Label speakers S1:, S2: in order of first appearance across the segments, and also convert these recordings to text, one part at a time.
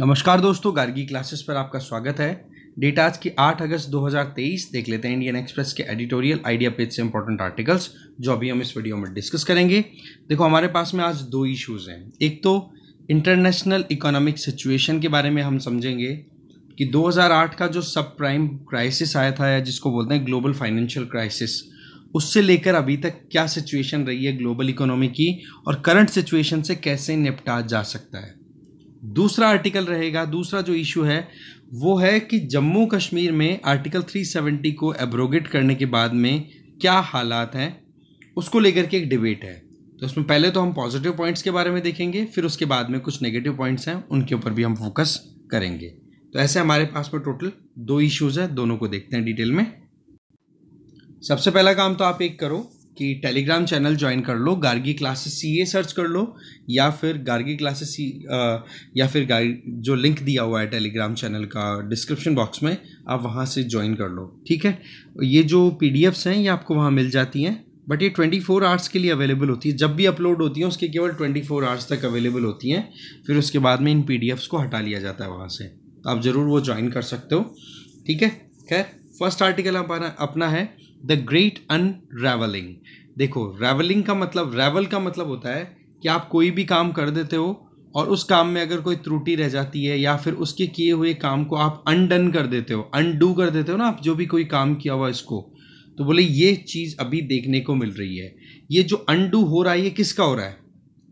S1: नमस्कार दोस्तों गार्गी क्लासेस पर आपका स्वागत है डेट आज की 8 अगस्त 2023 देख लेते हैं इंडियन एक्सप्रेस के एडिटोरियल आइडिया पेज से इंपॉर्टेंट आर्टिकल्स जो अभी हम इस वीडियो में डिस्कस करेंगे देखो हमारे पास में आज दो इश्यूज़ हैं एक तो इंटरनेशनल इकोनॉमिक सिचुएशन के बारे में हम समझेंगे कि 2008 का जो सब प्राइम क्राइसिस आया था या जिसको बोलते हैं ग्लोबल फाइनेंशियल क्राइसिस उससे लेकर अभी तक क्या सिचुएशन रही है ग्लोबल इकोनॉमी की और करंट सिचुएशन से कैसे निपटा जा सकता है दूसरा आर्टिकल रहेगा दूसरा जो इशू है वो है कि जम्मू कश्मीर में आर्टिकल 370 को एब्रोगेट करने के बाद में क्या हालात हैं उसको लेकर के एक डिबेट है तो उसमें पहले तो हम पॉजिटिव पॉइंट्स के बारे में देखेंगे फिर उसके बाद में कुछ नेगेटिव पॉइंट्स हैं उनके ऊपर भी हम फोकस करेंगे तो ऐसे हमारे पास में टोटल दो इश्यूज़ हैं दोनों को देखते हैं डिटेल में सबसे पहला काम तो आप एक करो कि टेलीग्राम चैनल ज्वाइन कर लो Gargi classes C A search कर लो या फिर गार्गी क्लासेस सी या फिर जो लिंक दिया हुआ है टेलीग्राम चैनल का डिस्क्रिप्शन बॉक्स में आप वहाँ से ज्वाइन कर लो ठीक है ये जो पी डी एफ्स हैं ये आपको वहाँ मिल जाती हैं बट ये ट्वेंटी फोर आवर्स के लिए अवेलेबल होती है जब भी अपलोड होती हैं उसके केवल ट्वेंटी फोर आवर्स तक अवेलेबल होती हैं फिर उसके बाद में इन पी डी एफ्स को हटा लिया जाता है वहाँ से तो आप ज़रूर वो ज्वाइन कर सकते हो ठीक है खैर फर्स्ट आर्टिकल अपना है द ग्रेट अनरेवलिंग देखो रेवलिंग का मतलब रेवल का मतलब होता है कि आप कोई भी काम कर देते हो और उस काम में अगर कोई त्रुटि रह जाती है या फिर उसके किए हुए काम को आप अनडन कर देते हो अनडू कर देते हो ना आप जो भी कोई काम किया हुआ इसको तो बोले ये चीज़ अभी देखने को मिल रही है ये जो अनडू हो रहा है ये किसका हो रहा है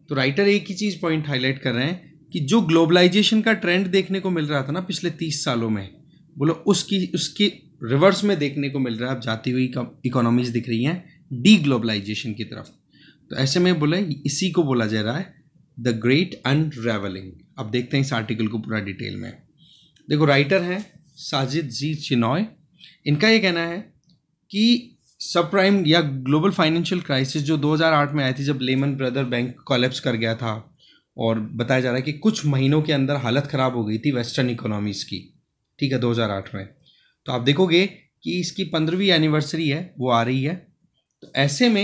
S1: तो राइटर एक ही चीज़ पॉइंट हाईलाइट कर रहे हैं कि जो ग्लोबलाइजेशन का ट्रेंड देखने को मिल रहा था ना पिछले तीस सालों में बोलो उसकी उसकी रिवर्स में देखने को मिल रहा है अब जाती हुई इकोनॉमीज दिख रही हैं डी ग्लोबलाइजेशन की तरफ तो ऐसे में बोले इसी को बोला जा रहा है द ग्रेट अनरेवलिंग अब देखते हैं इस आर्टिकल को पूरा डिटेल में देखो राइटर हैं साजिद जी चिनॉय इनका ये कहना है कि सब प्राइम या ग्लोबल फाइनेंशियल क्राइसिस जो 2008 में आई थी जब लेमन ब्रदर बैंक कॉलेप्स कर गया था और बताया जा रहा है कि कुछ महीनों के अंदर हालत ख़राब हो गई थी वेस्टर्न इकोनॉमीज़ की ठीक है 2008 में तो आप देखोगे कि इसकी पंद्रहवीं एनिवर्सरी है वो आ रही है तो ऐसे में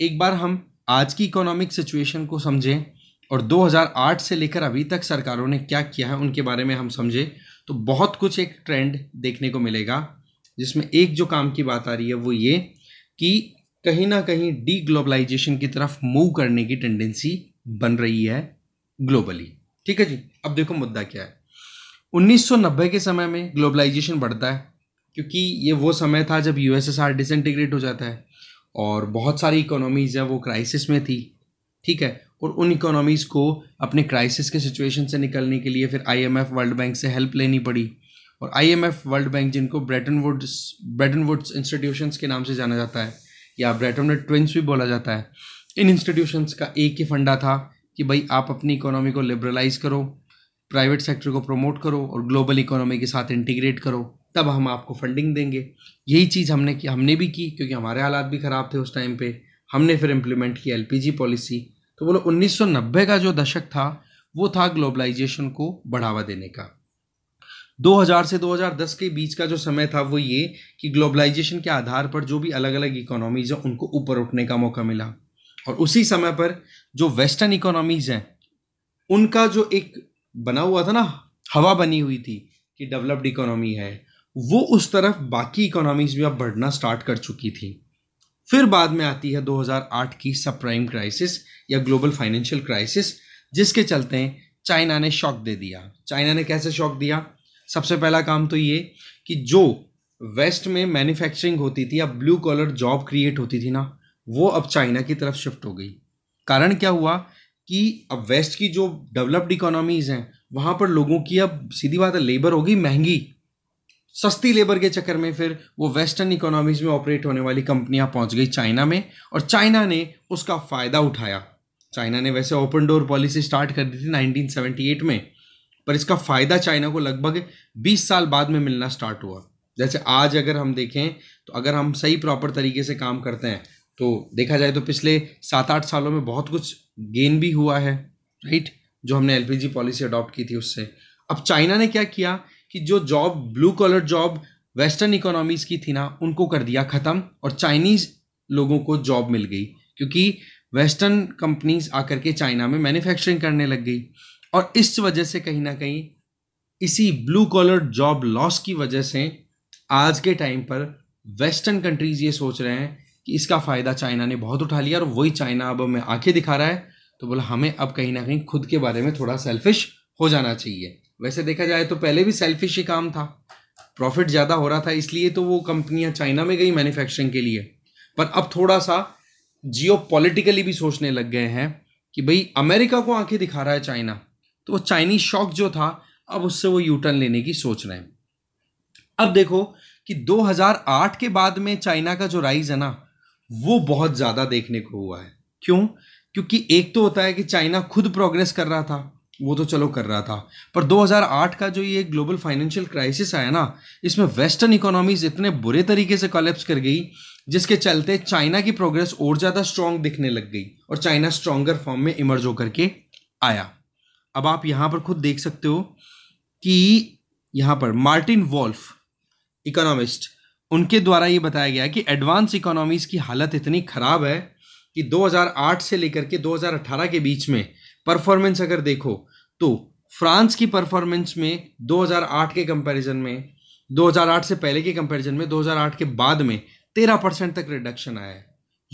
S1: एक बार हम आज की इकोनॉमिक सिचुएशन को समझें और 2008 से लेकर अभी तक सरकारों ने क्या किया है उनके बारे में हम समझें तो बहुत कुछ एक ट्रेंड देखने को मिलेगा जिसमें एक जो काम की बात आ रही है वो ये कि कहीं ना कहीं डी ग्लोबलाइजेशन की तरफ मूव करने की टेंडेंसी बन रही है ग्लोबली ठीक है जी अब देखो मुद्दा क्या है 1990 के समय में ग्लोबलाइजेशन बढ़ता है क्योंकि ये वो समय था जब यू एस डिसइंटीग्रेट हो जाता है और बहुत सारी इकोनॉमीज़ है वो क्राइसिस में थी ठीक है और उन इकोनॉमीज़ को अपने क्राइसिस के सिचुएशन से निकलने के लिए फिर आईएमएफ वर्ल्ड बैंक से हेल्प लेनी पड़ी और आईएमएफ वर्ल्ड बैंक जिनको Bretton Woods Bretton Woods institutions के नाम से जाना जाता है या ब्रेटन ट्विंस भी बोला जाता है इन इंस्टीट्यूशंस का एक ही फंडा था कि भाई आप अपनी इकोनॉमी को लिबरलाइज करो प्राइवेट सेक्टर को प्रमोट करो और ग्लोबल इकोनॉमी के साथ इंटीग्रेट करो तब हम आपको फंडिंग देंगे यही चीज़ हमने की हमने भी की क्योंकि हमारे हालात भी ख़राब थे उस टाइम पे हमने फिर इम्प्लीमेंट किया एलपीजी पॉलिसी तो बोलो 1990 का जो दशक था वो था ग्लोबलाइजेशन को बढ़ावा देने का 2000 से 2010 के बीच का जो समय था वो ये कि ग्लोबलाइजेशन के आधार पर जो भी अलग अलग इकोनॉमीज़ हैं उनको ऊपर उठने का मौका मिला और उसी समय पर जो वेस्टर्न इकोनॉमीज़ हैं उनका जो एक बना हुआ था ना हवा बनी हुई थी कि डेवलप्ड इकोनॉमी है वो उस तरफ बाकी इकोनॉमीज भी अब बढ़ना स्टार्ट कर चुकी थी फिर बाद में आती है 2008 की सब प्राइम क्राइसिस या ग्लोबल फाइनेंशियल क्राइसिस जिसके चलते चाइना ने शॉक दे दिया चाइना ने कैसे शॉक दिया सबसे पहला काम तो ये कि जो वेस्ट में मैन्युफैक्चरिंग होती थी या ब्लू कॉलर जॉब क्रिएट होती थी ना वो अब चाइना की तरफ शिफ्ट हो गई कारण क्या हुआ कि अब वेस्ट की जो डेवलप्ड इकोनॉमीज़ हैं वहाँ पर लोगों की अब सीधी बात है लेबर होगी महंगी सस्ती लेबर के चक्कर में फिर वो वेस्टर्न इकोनॉमीज़ में ऑपरेट होने वाली कंपनियां पहुँच गई चाइना में और चाइना ने उसका फ़ायदा उठाया चाइना ने वैसे ओपन डोर पॉलिसी स्टार्ट कर दी थी 1978 में पर इसका फ़ायदा चाइना को लगभग 20 साल बाद में मिलना स्टार्ट हुआ जैसे आज अगर हम देखें तो अगर हम सही प्रॉपर तरीके से काम करते हैं तो देखा जाए तो पिछले सात आठ सालों में बहुत कुछ गेन भी हुआ है राइट जो हमने एलपीजी पॉलिसी अडॉप्ट की थी उससे अब चाइना ने क्या किया कि जो job blue collar job western economies की थी ना उनको कर दिया ख़त्म और चाइनीज़ लोगों को जॉब मिल गई क्योंकि वेस्टर्न कंपनीज आकर के चाइना में मैन्युफैक्चरिंग करने लग गई और इस वजह से कहीं ना कहीं इसी ब्लू कॉलर जॉब लॉस की वजह से आज के टाइम पर वेस्टर्न कंट्रीज़ ये सोच रहे हैं कि इसका फ़ायदा चाइना ने बहुत उठा लिया और वही चाइना अब हमें आंखें दिखा रहा है तो बोला हमें अब कहीं ना कहीं खुद के बारे में थोड़ा सेल्फिश हो जाना चाहिए वैसे देखा जाए तो पहले भी सेल्फिश ही काम था प्रॉफिट ज़्यादा हो रहा था इसलिए तो वो कंपनियाँ चाइना में गई मैन्युफैक्चरिंग के लिए पर अब थोड़ा सा जियो भी सोचने लग गए हैं कि भाई अमेरिका को आंखें दिखा रहा है चाइना तो वो चाइनीज शॉक जो था अब उससे वो यूटर्न लेने की सोच रहे हैं अब देखो कि 2008 के बाद में चाइना का जो राइज है ना वो बहुत ज़्यादा देखने को हुआ है क्यों क्योंकि एक तो होता है कि चाइना खुद प्रोग्रेस कर रहा था वो तो चलो कर रहा था पर 2008 का जो ये ग्लोबल फाइनेंशियल क्राइसिस आया ना इसमें वेस्टर्न इकोनॉमीज इतने बुरे तरीके से कॉलेप्स कर गई जिसके चलते चाइना की प्रोग्रेस और ज़्यादा स्ट्रांग दिखने लग गई और चाइना स्ट्रॉन्गर फॉर्म में इमर्ज होकर के आया अब आप यहाँ पर खुद देख सकते हो कि यहाँ पर मार्टिन वॉल्फ इकोनॉमिस्ट उनके द्वारा ये बताया गया कि एडवांस इकोनॉमीज़ की हालत इतनी ख़राब है कि 2008 से लेकर के 2018 के बीच में परफॉर्मेंस अगर देखो तो फ्रांस की परफॉर्मेंस में 2008 के कंपैरिजन में 2008 से पहले के कंपैरिजन में 2008 के बाद में 13 परसेंट तक रिडक्शन आया है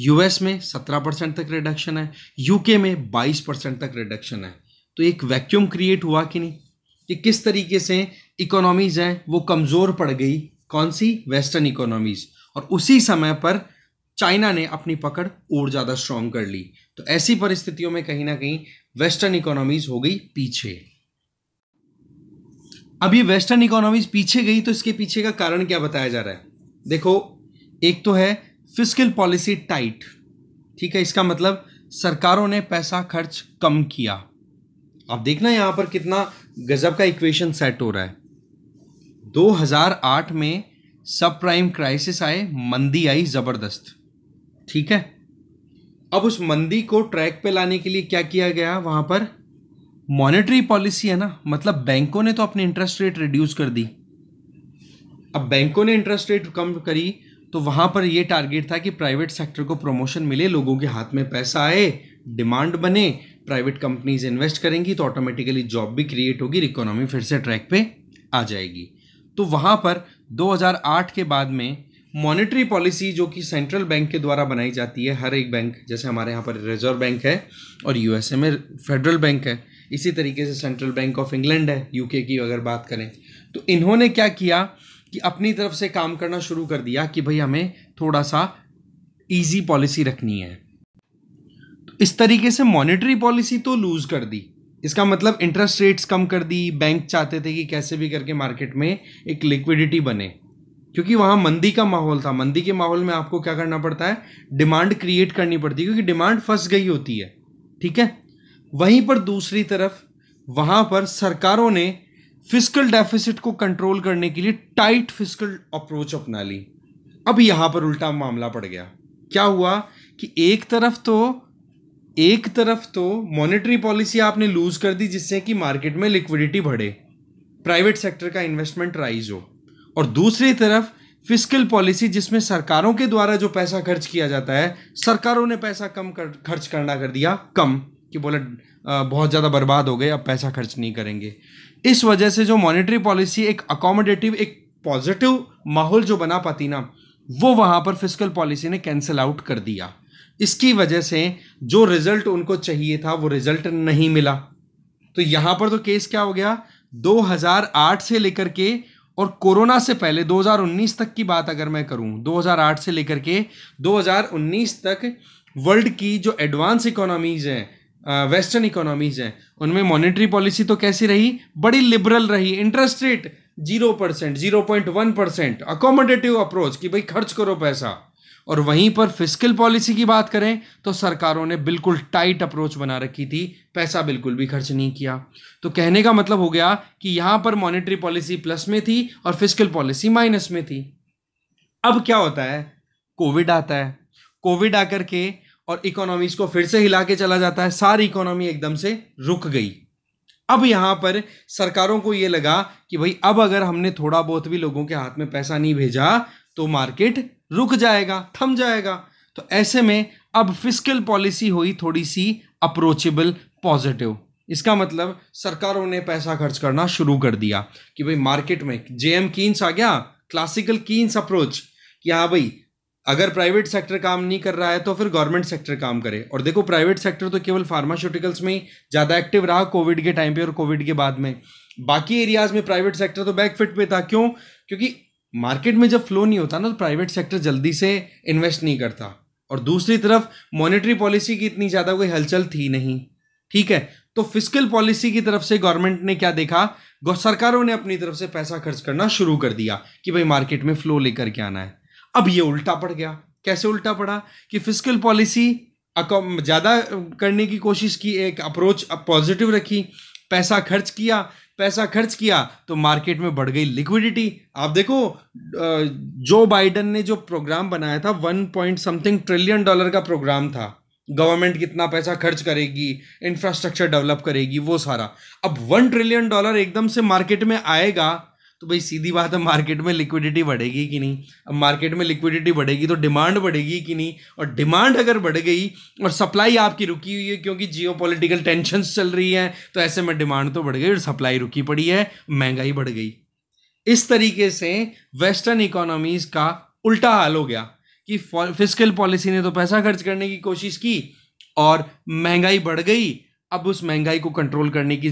S1: यूएस में 17 परसेंट तक रिडक्शन है यूके में 22 परसेंट तक रिडक्शन है तो एक वैक्यूम क्रिएट हुआ कि नहीं कि किस तरीके से इकोनॉमीज़ हैं वो कमज़ोर पड़ गई कौन सी वेस्टर्न इकोनॉमीज और उसी समय पर चाइना ने अपनी पकड़ और ज़्यादा स्ट्रांग कर ली तो ऐसी परिस्थितियों में कहीं ना कहीं वेस्टर्न इकोनॉमीज हो गई पीछे अब ये वेस्टर्न इकोनॉमीज पीछे गई तो इसके पीछे का कारण क्या बताया जा रहा है देखो एक तो है फिजिकल पॉलिसी टाइट ठीक है इसका मतलब सरकारों ने पैसा खर्च कम किया आप देखना यहां पर कितना गजब का इक्वेशन सेट हो रहा है 2008 में सब प्राइम क्राइसिस आए मंदी आई ज़बरदस्त ठीक है अब उस मंदी को ट्रैक पे लाने के लिए क्या किया गया वहाँ पर मॉनेटरी पॉलिसी है ना मतलब बैंकों ने तो अपने इंटरेस्ट रेट रिड्यूस कर दी अब बैंकों ने इंटरेस्ट रेट कम करी तो वहाँ पर यह टारगेट था कि प्राइवेट सेक्टर को प्रमोशन मिले लोगों के हाथ में पैसा आए डिमांड बने प्राइवेट कंपनीज इन्वेस्ट करेंगी तो ऑटोमेटिकली जॉब भी क्रिएट होगी इकोनॉमी फिर से ट्रैक पे आ जाएगी तो वहाँ पर 2008 के बाद में मॉनेटरी पॉलिसी जो कि सेंट्रल बैंक के द्वारा बनाई जाती है हर एक बैंक जैसे हमारे यहाँ पर रिजर्व बैंक है और यूएसए में फेडरल बैंक है इसी तरीके से सेंट्रल बैंक ऑफ इंग्लैंड है यूके की अगर बात करें तो इन्होंने क्या किया कि अपनी तरफ से काम करना शुरू कर दिया कि भाई हमें थोड़ा सा ईजी पॉलिसी रखनी है तो इस तरीके से मॉनेटरी पॉलिसी तो लूज़ कर दी इसका मतलब इंटरेस्ट रेट्स कम कर दी बैंक चाहते थे कि कैसे भी करके मार्केट में एक लिक्विडिटी बने क्योंकि वहाँ मंदी का माहौल था मंदी के माहौल में आपको क्या करना पड़ता है डिमांड क्रिएट करनी पड़ती है क्योंकि डिमांड फंस गई होती है ठीक है वहीं पर दूसरी तरफ वहाँ पर सरकारों ने फिजिकल डेफिसिट को कंट्रोल करने के लिए टाइट फिजिकल अप्रोच अपना ली अब यहाँ पर उल्टा मामला पड़ गया क्या हुआ कि एक तरफ तो एक तरफ तो मॉनेटरी पॉलिसी आपने लूज कर दी जिससे कि मार्केट में लिक्विडिटी बढ़े प्राइवेट सेक्टर का इन्वेस्टमेंट राइज हो और दूसरी तरफ फिजिकल पॉलिसी जिसमें सरकारों के द्वारा जो पैसा खर्च किया जाता है सरकारों ने पैसा कम कर खर्च करना कर दिया कम कि बोले बहुत ज़्यादा बर्बाद हो गए अब पैसा खर्च नहीं करेंगे इस वजह से जो मॉनेटरी पॉलिसी एक अकोमोडेटिव एक पॉजिटिव माहौल जो बना पाती ना वो वहाँ पर फिस्कल पॉलिसी ने कैंसिल आउट कर दिया इसकी वजह से जो रिजल्ट उनको चाहिए था वो रिजल्ट नहीं मिला तो यहां पर तो केस क्या हो गया 2008 से लेकर के और कोरोना से पहले 2019 तक की बात अगर मैं करूं 2008 से लेकर के 2019 तक वर्ल्ड की जो एडवांस इकोनॉमीज़ हैं वेस्टर्न इकोनॉमीज हैं उनमें मॉनेटरी पॉलिसी तो कैसी रही बड़ी लिबरल रही interest rate zero percent zero point one percent accommodative approach कि भाई खर्च करो पैसा और वहीं पर फिजिकल पॉलिसी की बात करें तो सरकारों ने बिल्कुल टाइट अप्रोच बना रखी थी पैसा बिल्कुल भी खर्च नहीं किया तो कहने का मतलब हो गया कि यहाँ पर मॉनेटरी पॉलिसी प्लस में थी और फिजिकल पॉलिसी माइनस में थी अब क्या होता है कोविड आता है कोविड आकर के और इकोनॉमीज को फिर से हिला के चला जाता है सारी इकोनॉमी एकदम से रुक गई अब यहाँ पर सरकारों को ये लगा कि भाई अब अगर हमने थोड़ा बहुत भी लोगों के हाथ में पैसा नहीं भेजा तो मार्केट रुक जाएगा थम जाएगा तो ऐसे में अब फिस्कल पॉलिसी हुई थोड़ी सी अप्रोचेबल पॉजिटिव इसका मतलब सरकारों ने पैसा खर्च करना शुरू कर दिया कि भाई मार्केट में जे एम कीन्स आ गया क्लासिकल कीन्स अप्रोच कि हाँ भाई अगर प्राइवेट सेक्टर काम नहीं कर रहा है तो फिर गवर्नमेंट सेक्टर काम करे और देखो प्राइवेट सेक्टर तो केवल फार्मास्यूटिकल्स में ही ज़्यादा एक्टिव रहा कोविड के टाइम पे और कोविड के बाद में बाकी एरियाज में प्राइवेट सेक्टर तो बैकफिट पे था क्यों क्योंकि मार्केट में जब फ्लो नहीं होता ना तो प्राइवेट सेक्टर जल्दी से इन्वेस्ट नहीं करता और दूसरी तरफ मॉनेटरी पॉलिसी की इतनी ज़्यादा कोई हलचल थी नहीं ठीक है तो फिजिकल पॉलिसी की तरफ से गवर्नमेंट ने क्या देखा सरकारों ने अपनी तरफ से पैसा खर्च करना शुरू कर दिया कि भाई मार्केट में फ्लो लेकर के आना है अब ये उल्टा पड़ गया कैसे उल्टा पड़ा कि फिजिकल पॉलिसी ज़्यादा करने की कोशिश की एक अप्रोच पॉजिटिव रखी पैसा खर्च किया पैसा खर्च किया तो मार्केट में बढ़ गई लिक्विडिटी आप देखो जो बाइडन ने जो प्रोग्राम बनाया था one point something trillion dollar का प्रोग्राम था गवर्नमेंट कितना पैसा खर्च करेगी इंफ्रास्ट्रक्चर डेवलप करेगी वो सारा अब वन ट्रिलियन डॉलर एकदम से मार्केट में आएगा तो भाई सीधी बात है मार्केट में लिक्विडिटी बढ़ेगी कि नहीं अब मार्केट में लिक्विडिटी बढ़ेगी तो डिमांड बढ़ेगी कि नहीं और डिमांड अगर बढ़ गई और सप्लाई आपकी रुकी हुई है क्योंकि जियो पोलिटिकल चल रही हैं तो ऐसे में डिमांड तो बढ़ गई और सप्लाई रुकी पड़ी है महंगाई बढ़ गई इस तरीके से वेस्टर्न इकोनॉमीज़ का उल्टा हाल हो गया कि फिजिकल पॉलिसी ने तो पैसा खर्च करने की कोशिश की और महंगाई बढ़ गई अब उस महंगाई को कंट्रोल करने की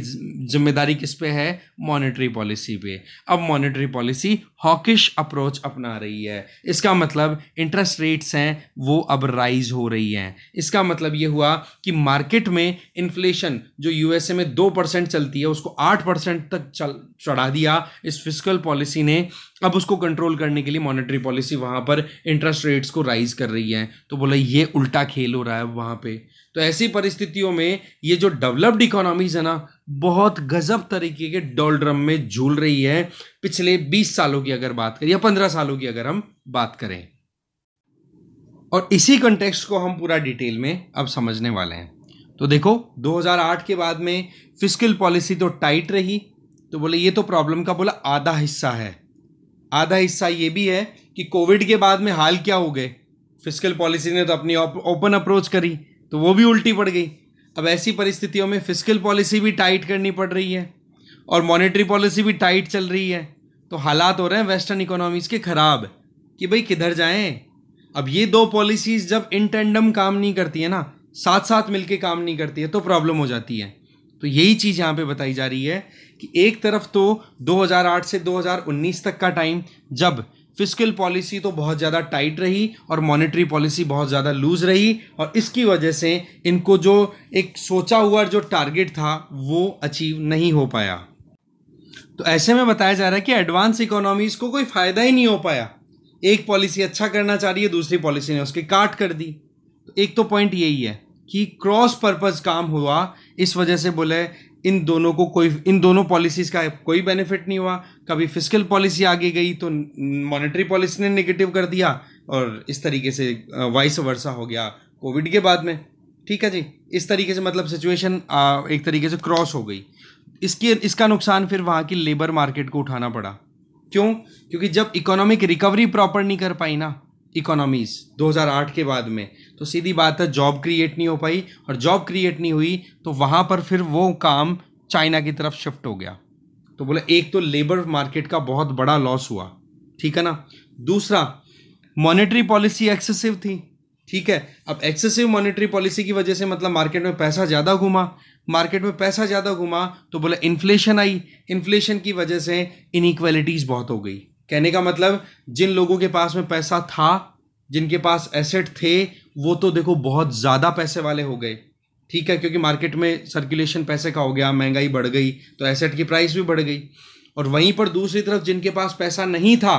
S1: जिम्मेदारी किस पे है मॉनेटरी पॉलिसी पे अब मॉनेटरी पॉलिसी हॉकिश अप्रोच अपना रही है इसका मतलब इंटरेस्ट रेट्स हैं वो अब राइज हो रही हैं इसका मतलब ये हुआ कि मार्केट में इन्फ्लेशन जो यूएसए में दो परसेंट चलती है उसको आठ परसेंट तक चल चढ़ा दिया इस फिजिकल पॉलिसी ने अब उसको कंट्रोल करने के लिए मॉनेटरी पॉलिसी वहाँ पर इंटरेस्ट रेट्स को राइज कर रही है तो बोला ये उल्टा खेल हो रहा है वहाँ पे तो ऐसी परिस्थितियों में ये जो डेवलप्ड इकोनॉमीज़ है ना बहुत गजब तरीके के डॉलड्रम में झूल रही है पिछले 20 सालों की अगर बात करें या 15 सालों की अगर हम बात करें और इसी कंटेक्स्ट को हम पूरा डिटेल में अब समझने वाले हैं तो देखो 2008 के बाद में फिजिकल पॉलिसी तो टाइट रही तो बोले ये तो प्रॉब्लम का बोला आधा हिस्सा है आधा हिस्सा ये भी है कि कोविड के बाद में हाल क्या हो गए फिजिकल पॉलिसी ने तो अपनी ओपन अप्रोच करी तो वो भी उल्टी पड़ गई अब ऐसी परिस्थितियों में फिजिकल पॉलिसी भी टाइट करनी पड़ रही है और मॉनेटरी पॉलिसी भी टाइट चल रही है तो हालात हो रहे हैं वेस्टर्न इकोनॉमीज़ के ख़राब कि भाई किधर जाएं अब ये दो पॉलिसीज़ जब इन टेंडम काम नहीं करती है ना साथ साथ मिलके काम नहीं करती है तो प्रॉब्लम हो जाती है तो यही चीज़ यहाँ पे बताई जा रही है कि एक तरफ तो 2008 से 2019 तक का टाइम जब फिजिकल पॉलिसी तो बहुत ज़्यादा टाइट रही और मॉनेटरी पॉलिसी बहुत ज़्यादा लूज रही और इसकी वजह से इनको जो एक सोचा हुआ जो टारगेट था वो अचीव नहीं हो पाया तो ऐसे में बताया जा रहा है कि एडवांस इकोनॉमीज़ को कोई फ़ायदा ही नहीं हो पाया एक पॉलिसी अच्छा करना चाह रही है दूसरी पॉलिसी ने उसके काट कर दी तो एक तो पॉइंट यही है कि क्रॉस पर्पज़ काम हुआ इस वजह से बोले इन दोनों को कोई इन दोनों पॉलिसीज़ का कोई बेनिफिट नहीं हुआ कभी फिजिकल पॉलिसी आगे गई तो मॉनेटरी पॉलिसी ने नेगेटिव कर दिया और इस तरीके से वाइस वर्षा हो गया कोविड के बाद में ठीक है जी इस तरीके से मतलब सिचुएशन एक तरीके से क्रॉस हो गई इसकी इसका नुकसान फिर वहाँ की लेबर मार्केट को उठाना पड़ा क्यों क्योंकि जब इकोनॉमिक रिकवरी प्रॉपर नहीं कर पाई ना इकोनॉमीज़ 2008 के बाद में तो सीधी बात है जॉब क्रिएट नहीं हो पाई और जॉब क्रिएट नहीं हुई तो वहाँ पर फिर वो काम चाइना की तरफ शिफ्ट हो गया तो बोले एक तो लेबर मार्केट का बहुत बड़ा लॉस हुआ ठीक है ना दूसरा मॉनेटरी पॉलिसी एक्सेसिव थी ठीक है अब एक्सेसिव मॉनेटरी पॉलिसी की वजह से मतलब मार्केट में पैसा ज़्यादा घुमा मार्केट में पैसा ज़्यादा घुमा तो बोले इन्फ्लेशन आई इन्फ्लेशन की वजह से इनक्वलिटीज़ बहुत हो गई कहने का मतलब जिन लोगों के पास में पैसा था जिनके पास एसेट थे वो तो देखो बहुत ज़्यादा पैसे वाले हो गए ठीक है क्योंकि मार्केट में सर्कुलेशन पैसे का हो गया महंगाई बढ़ गई तो एसेट की प्राइस भी बढ़ गई और वहीं पर दूसरी तरफ जिनके पास पैसा नहीं था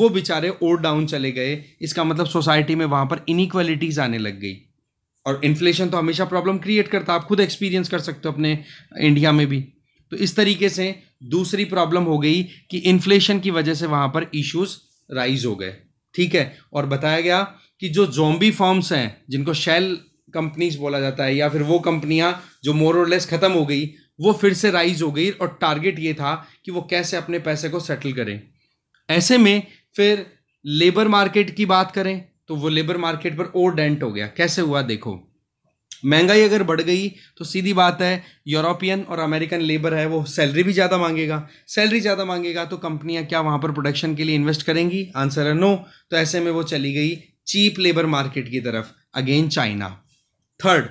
S1: वो बेचारे ओर डाउन चले गए इसका मतलब सोसाइटी में वहाँ पर इनक्वालिटीज़ आने लग गई और इन्फ्लेशन तो हमेशा प्रॉब्लम क्रिएट करता आप खुद एक्सपीरियंस कर सकते हो अपने इंडिया में भी तो इस तरीके से दूसरी प्रॉब्लम हो गई कि इन्फ्लेशन की वजह से वहां पर इश्यूज राइज हो गए ठीक है और बताया गया कि जो जोम्बी फॉर्म्स हैं जिनको शेल कंपनीज बोला जाता है या फिर वो कंपनियां जो मोर और लेस खत्म हो गई वो फिर से राइज हो गई और टारगेट ये था कि वो कैसे अपने पैसे को सेटल करें ऐसे में फिर लेबर मार्केट की बात करें तो वो लेबर मार्केट पर ओवर डेंट हो गया कैसे हुआ देखो महंगाई अगर बढ़ गई तो सीधी बात है यूरोपियन और अमेरिकन लेबर है वो सैलरी भी ज़्यादा मांगेगा सैलरी ज़्यादा मांगेगा तो कंपनियाँ क्या वहाँ पर प्रोडक्शन के लिए इन्वेस्ट करेंगी आंसर है नो तो ऐसे में वो चली गई चीप लेबर मार्केट की तरफ अगेन चाइना थर्ड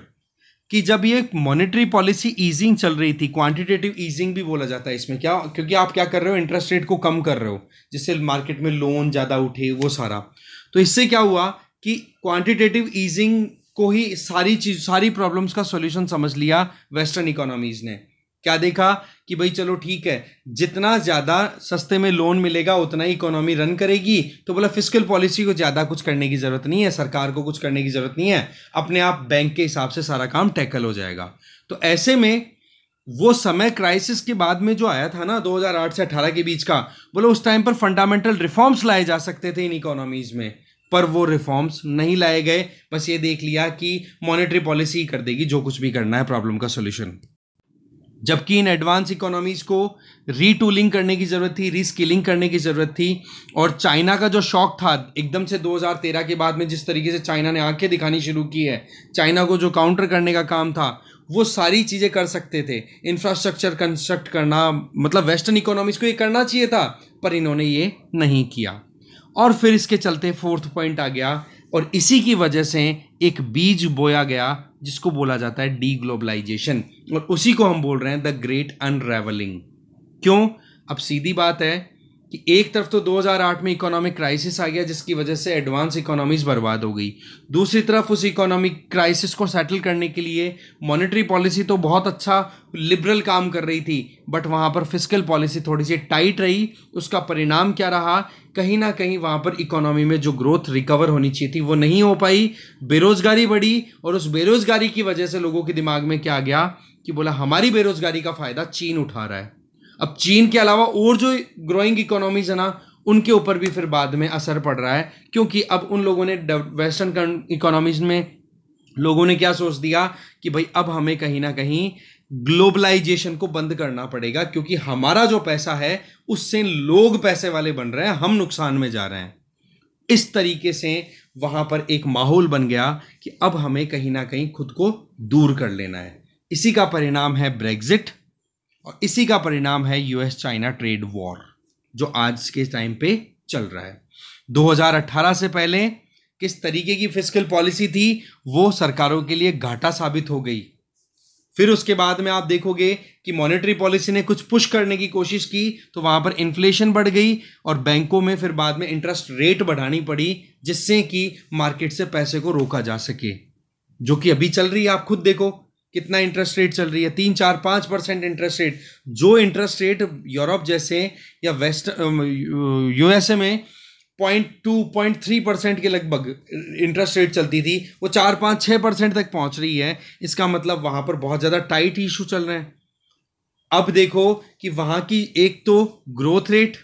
S1: कि जब ये मॉनेटरी पॉलिसी ईजिंग चल रही थी क्वांटिटेटिव ईजिंग भी बोला जाता है इसमें क्या क्योंकि आप क्या कर रहे हो इंटरेस्ट रेट को कम कर रहे हो जिससे मार्केट में लोन ज़्यादा उठे वो सारा तो इससे क्या हुआ कि क्वांटिटेटिव ईजिंग को ही सारी चीज सारी प्रॉब्लम्स का सॉल्यूशन समझ लिया वेस्टर्न इकोनॉमीज ने क्या देखा कि भाई चलो ठीक है जितना ज़्यादा सस्ते में लोन मिलेगा उतना ही इकोनॉमी रन करेगी तो बोला फिजिकल पॉलिसी को ज़्यादा कुछ करने की ज़रूरत नहीं है सरकार को कुछ करने की ज़रूरत नहीं है अपने आप बैंक के हिसाब से सारा काम टैकल हो जाएगा तो ऐसे में वो समय क्राइसिस के बाद में जो आया था ना 2008 से 18 के बीच का बोला उस टाइम पर फंडामेंटल रिफॉर्म्स लाए जा सकते थे इन इकोनॉमीज़ में पर वो रिफॉर्म्स नहीं लाए गए बस ये देख लिया कि मॉनेटरी पॉलिसी ही कर देगी जो कुछ भी करना है प्रॉब्लम का सोल्यूशन जबकि इन एडवांस इकोनॉमीज़ को रीटूलिंग करने की ज़रूरत थी रीस्किलिंग करने की ज़रूरत थी और चाइना का जो शौक था एकदम से 2013 के बाद में जिस तरीके से चाइना ने आंखें दिखानी शुरू की है चाइना को जो काउंटर करने का काम था वो सारी चीज़ें कर सकते थे इंफ्रास्ट्रक्चर कंस्ट्रक्ट करना मतलब वेस्टर्न इकोनॉमीज़ को ये करना चाहिए था पर इन्होंने ये नहीं किया और फिर इसके चलते फोर्थ पॉइंट आ गया और इसी की वजह से एक बीज बोया गया जिसको बोला जाता है डी ग्लोबलाइजेशन और उसी को हम बोल रहे हैं द ग्रेट अनरेवलिंग क्यों अब सीधी बात है कि एक तरफ तो 2008 में इकोनॉमिक क्राइसिस आ गया जिसकी वजह से एडवांस इकोनॉमीज बर्बाद हो गई दूसरी तरफ उस इकोनॉमिक क्राइसिस को सेटल करने के लिए मॉनेटरी पॉलिसी तो बहुत अच्छा लिबरल काम कर रही थी बट वहाँ पर फिजिकल पॉलिसी थोड़ी सी टाइट रही उसका परिणाम क्या रहा कहीं ना कहीं वहाँ पर इकोनॉमी में जो ग्रोथ रिकवर होनी चाहिए थी वो नहीं हो पाई बेरोज़गारी बढ़ी और उस बेरोज़गारी की वजह से लोगों के दिमाग में क्या आ गया कि बोला हमारी बेरोज़गारी का फ़ायदा चीन उठा रहा है अब चीन के अलावा और जो ग्रोइंग इकोनॉमीज है ना उनके ऊपर भी फिर बाद में असर पड़ रहा है क्योंकि अब उन लोगों ने वेस्टर्न इकोनॉमीज में लोगों ने क्या सोच दिया कि भाई अब हमें कहीं ना कहीं ग्लोबलाइजेशन को बंद करना पड़ेगा क्योंकि हमारा जो पैसा है उससे लोग पैसे वाले बन रहे हैं हम नुकसान में जा रहे हैं इस तरीके से वहाँ पर एक माहौल बन गया कि अब हमें कहीं ना कहीं खुद को दूर कर लेना है इसी का परिणाम है ब्रेग्जिट और इसी का परिणाम है यूएस चाइना ट्रेड वॉर जो आज के टाइम पे चल रहा है 2018 से पहले किस तरीके की फिजिकल पॉलिसी थी वो सरकारों के लिए घाटा साबित हो गई फिर उसके बाद में आप देखोगे कि मॉनेटरी पॉलिसी ने कुछ पुश करने की कोशिश की तो वहाँ पर इन्फ्लेशन बढ़ गई और बैंकों में फिर बाद में इंटरेस्ट रेट बढ़ानी पड़ी जिससे कि मार्केट से पैसे को रोका जा सके जो कि अभी चल रही है आप खुद देखो कितना इंटरेस्ट रेट चल रही है तीन चार पाँच परसेंट इंटरेस्ट रेट जो इंटरेस्ट रेट यूरोप जैसे या वेस्ट यूएसए में point two point three percent के लगभग इंटरेस्ट रेट चलती थी वो चार पाँच छः परसेंट तक पहुंच रही है इसका मतलब वहाँ पर बहुत ज़्यादा टाइट इशू चल रहे हैं अब देखो कि वहाँ की एक तो ग्रोथ रेट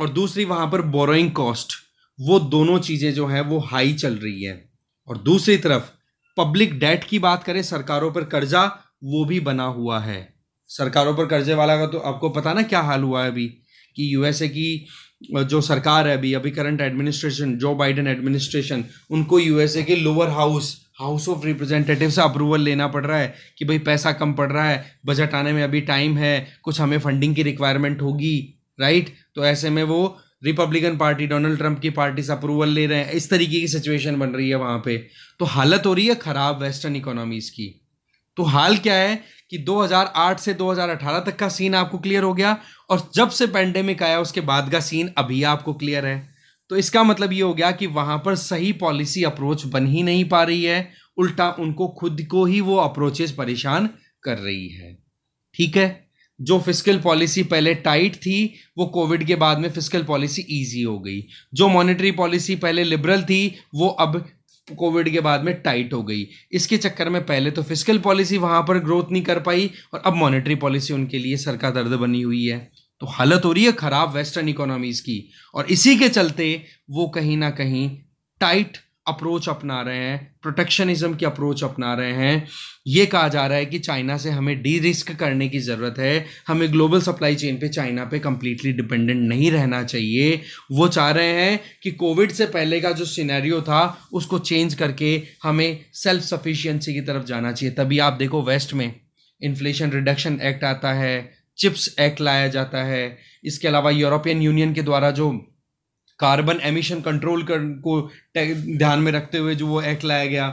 S1: और दूसरी वहाँ पर बोरोइंग कॉस्ट वो दोनों चीज़ें जो है वो हाई चल रही है और दूसरी तरफ पब्लिक डेट की बात करें सरकारों पर कर्जा वो भी बना हुआ है सरकारों पर कर्जे वाला का तो आपको पता ना क्या हाल हुआ है अभी कि यूएसए की जो सरकार है अभी अभी करंट एडमिनिस्ट्रेशन जो बाइडेन एडमिनिस्ट्रेशन उनको यूएसए के lower house house of representative से अप्रूवल लेना पड़ रहा है कि भाई पैसा कम पड़ रहा है बजट आने में अभी टाइम है कुछ हमें फंडिंग की रिक्वायरमेंट होगी राइट तो ऐसे में वो रिपब्लिकन पार्टी डोनाल्ड ट्रंप की पार्टी से अप्रूवल ले रहे हैं इस तरीके की सिचुएशन बन रही है वहाँ पे तो हालत हो रही है ख़राब वेस्टर्न इकोनॉमीज़ की तो हाल क्या है कि 2008 से 2018 तक का सीन आपको क्लियर हो गया और जब से पैंडेमिक आया उसके बाद का सीन अभी आपको क्लियर है तो इसका मतलब ये हो गया कि वहाँ पर सही पॉलिसी अप्रोच बन ही नहीं पा रही है उल्टा उनको खुद को ही वो अप्रोचेज परेशान कर रही है ठीक है जो फिजिकल पॉलिसी पहले टाइट थी वो कोविड के बाद में फिजिकल पॉलिसी इजी हो गई जो मॉनेटरी पॉलिसी पहले लिबरल थी वो अब कोविड के बाद में टाइट हो गई इसके चक्कर में पहले तो फिजिकल पॉलिसी वहाँ पर ग्रोथ नहीं कर पाई और अब मॉनेटरी पॉलिसी उनके लिए सर का दर्द बनी हुई है तो हालत हो रही है ख़राब वेस्टर्न इकोनॉमीज़ की और इसी के चलते वो कहीं ना कहीं टाइट अप्रोच अपना रहे हैं प्रोटेक्शनिज्म की अप्रोच अपना रहे हैं ये कहा जा रहा है कि चाइना से हमें डी रिस्क करने की ज़रूरत है हमें ग्लोबल सप्लाई चेन पे चाइना पे कम्प्लीटली डिपेंडेंट नहीं रहना चाहिए वो चाह रहे हैं कि कोविड से पहले का जो सिनेरियो था उसको चेंज करके हमें सेल्फ सफिशियंसी की तरफ जाना चाहिए तभी आप देखो वेस्ट में इन्फ्लेशन रिडक्शन एक्ट आता है चिप्स एक्ट लाया जाता है इसके अलावा यूरोपियन यूनियन के द्वारा जो कार्बन एमिशन कंट्रोल कर को ध्यान में रखते हुए जो वो एक्ट लाया गया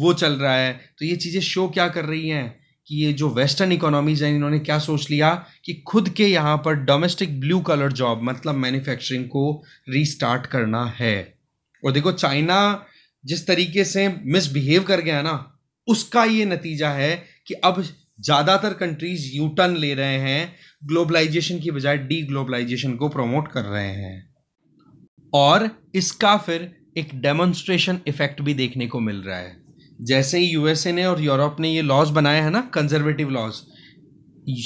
S1: वो चल रहा है तो ये चीज़ें शो क्या कर रही हैं कि ये जो वेस्टर्न इकोनॉमीज हैं इन्होंने क्या सोच लिया कि खुद के यहाँ पर डोमेस्टिक ब्लू कलर जॉब मतलब मैन्युफैक्चरिंग को रीस्टार्ट करना है और देखो चाइना जिस तरीके से मिसबिहेव कर गया ना उसका ये नतीजा है कि अब ज़्यादातर कंट्रीज यूटर्न ले रहे हैं ग्लोबलाइजेशन की बजाय डी ग्लोबलाइजेशन को प्रमोट कर रहे हैं और इसका फिर एक डेमोन्स्ट्रेशन इफेक्ट भी देखने को मिल रहा है जैसे ही यूएसए ने और यूरोप ने ये लॉज बनाए हैं ना conservative laws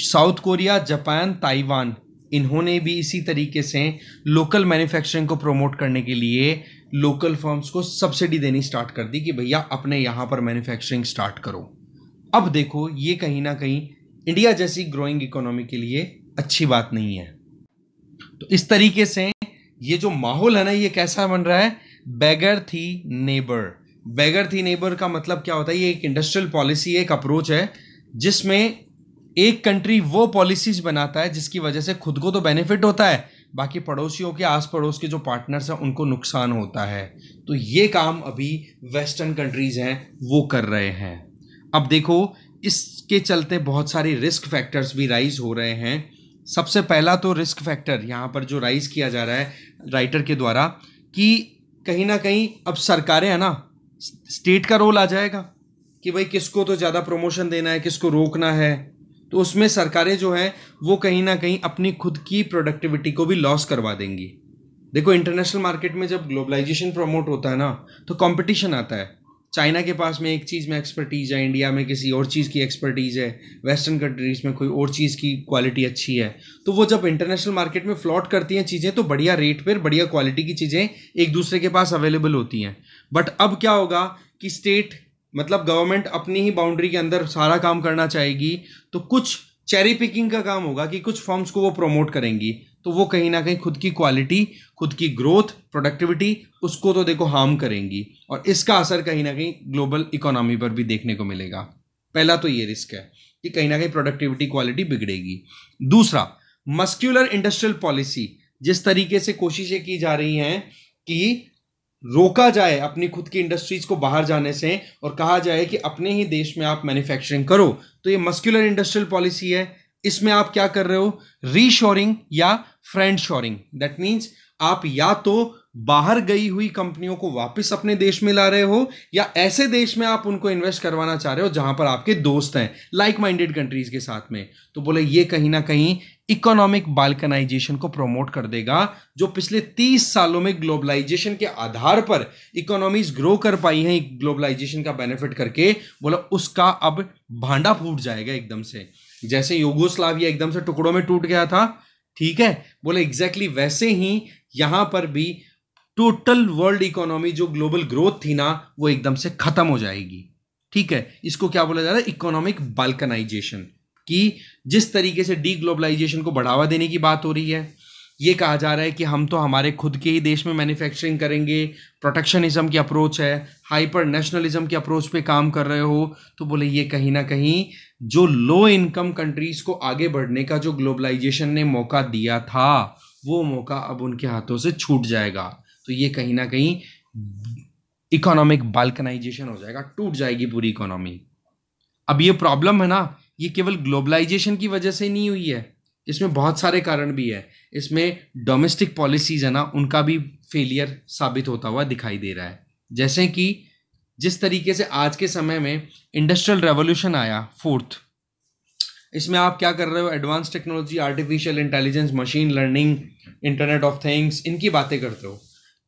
S1: South Korea Japan Taiwan इन्होंने भी इसी तरीके से लोकल मैन्युफैक्चरिंग को प्रमोट करने के लिए लोकल फर्म्स को सब्सिडी देनी स्टार्ट कर दी कि भैया अपने यहाँ पर मैन्युफैक्चरिंग स्टार्ट करो अब देखो ये कहीं ना कहीं इंडिया जैसी ग्रोइंग इकोनॉमी के लिए अच्छी बात नहीं है तो इस तरीके से ये जो माहौल है ना ये कैसा बन रहा है बैगर थी नेबर बैगर थी नेबर का मतलब क्या होता है ये एक इंडस्ट्रियल पॉलिसी एक अप्रोच है जिसमें एक कंट्री वो पॉलिसीज बनाता है जिसकी वजह से खुद को तो बेनिफिट होता है बाकी पड़ोसियों के आस पड़ोस के जो पार्टनर्स हैं उनको नुकसान होता है तो ये काम अभी वेस्टर्न कंट्रीज़ हैं वो कर रहे हैं अब देखो इसके चलते बहुत सारे रिस्क फैक्टर्स भी राइज हो रहे हैं सबसे पहला तो रिस्क फैक्टर यहाँ पर जो राइज किया जा रहा है राइटर के द्वारा कि कहीं ना कहीं अब सरकारें है ना स्टेट का रोल आ जाएगा कि भाई किसको तो ज़्यादा प्रमोशन देना है किसको रोकना है तो उसमें सरकारें जो हैं वो कहीं ना कहीं अपनी खुद की प्रोडक्टिविटी को भी लॉस करवा देंगी देखो इंटरनेशनल मार्केट में जब ग्लोबलाइजेशन प्रमोट होता है ना तो कंपटीशन आता है चाइना के पास में एक चीज़ में एक्सपर्टीज़ है इंडिया में किसी और चीज़ की एक्सपर्टीज़ है वेस्टर्न कंट्रीज़ में कोई और चीज़ की क्वालिटी अच्छी है तो वो जब इंटरनेशनल मार्केट में फ्लॉट करती हैं चीज़ें तो बढ़िया रेट पर बढ़िया क्वालिटी की चीज़ें एक दूसरे के पास अवेलेबल होती हैं बट अब क्या होगा कि स्टेट मतलब गवर्नमेंट अपनी ही बाउंड्री के अंदर सारा काम करना चाहेगी तो कुछ चेरी पिकिंग का काम होगा कि कुछ फॉर्म्स को वो प्रमोट करेंगी तो वो कहीं ना कहीं खुद की क्वालिटी खुद की ग्रोथ प्रोडक्टिविटी उसको तो देखो हार्म करेंगी और इसका असर कहीं ना कहीं ग्लोबल इकोनॉमी पर भी देखने को मिलेगा पहला तो ये रिस्क है कि कहीं ना कहीं प्रोडक्टिविटी क्वालिटी बिगड़ेगी दूसरा मस्क्यूलर इंडस्ट्रियल पॉलिसी जिस तरीके से कोशिशें की जा रही हैं कि रोका जाए अपनी खुद की इंडस्ट्रीज को बाहर जाने से और कहा जाए कि अपने ही देश में आप मैन्युफैक्चरिंग करो तो ये मस्क्यूलर इंडस्ट्रियल पॉलिसी है इसमें आप क्या कर रहे हो रीशोरिंग या फ्रेंड शोरिंग दैट मीन्स आप या तो बाहर गई हुई कंपनियों को वापस अपने देश में ला रहे हो या ऐसे देश में आप उनको इन्वेस्ट करवाना चाह रहे हो जहां पर आपके दोस्त हैं लाइक माइंडेड कंट्रीज के साथ में तो बोले ये कहीं ना कहीं इकोनॉमिक बालकनाइजेशन को प्रमोट कर देगा जो पिछले तीस सालों में ग्लोबलाइजेशन के आधार पर इकोनॉमीज ग्रो कर पाई हैं ग्लोबलाइजेशन का बेनिफिट करके बोला उसका अब भांडा फूट जाएगा एकदम से जैसे योगोस्लाविया एकदम से टुकड़ों में टूट गया था ठीक है बोले एग्जैक्टली exactly वैसे ही यहां पर भी टोटल वर्ल्ड इकोनॉमी जो ग्लोबल ग्रोथ थी ना वो एकदम से खत्म हो जाएगी ठीक है इसको क्या बोला जा रहा है इकोनॉमिक बाल्कनाइजेशन कि जिस तरीके से डी ग्लोबलाइजेशन को बढ़ावा देने की बात हो रही है ये कहा जा रहा है कि हम तो हमारे खुद के ही देश में मैन्युफैक्चरिंग करेंगे प्रोटेक्शनिज्म की अप्रोच है हाइपर नेशनलिज्म की अप्रोच पे काम कर रहे हो तो बोले ये कहीं ना कहीं जो लो इनकम कंट्रीज को आगे बढ़ने का जो ग्लोबलाइजेशन ने मौका दिया था वो मौका अब उनके हाथों से छूट जाएगा तो ये कहीं ना कहीं इकोनॉमिक बाल्कनाइजेशन हो जाएगा टूट जाएगी पूरी इकोनॉमी अब ये प्रॉब्लम है ना ये केवल ग्लोबलाइजेशन की वजह से नहीं हुई है इसमें बहुत सारे कारण भी है इसमें डोमेस्टिक पॉलिसीज है ना उनका भी फेलियर साबित होता हुआ दिखाई दे रहा है जैसे कि जिस तरीके से आज के समय में इंडस्ट्रियल रेवोल्यूशन आया फोर्थ इसमें आप क्या कर रहे हो advance technology artificial intelligence machine learning internet of things इनकी बातें करते हो